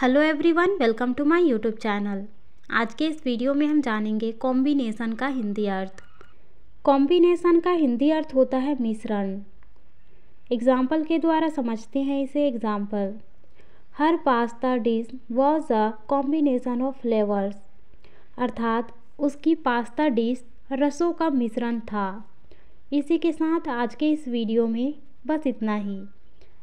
hello everyone welcome to my YouTube channel आज के इस वीडियो में हम जानेंगे कॉम्बिनेशन का हिंदी अर्थ कॉम्बिनेशन का हिंदी अर्थ होता है मिश्रण एग्जाम्पल के द्वारा समझते हैं इसे example her pasta dish was a combination of flavours अर्थात उसकी पास्ता डिश रसों का मिश्रण था इसी के साथ आज के इस वीडियो में बस इतना ही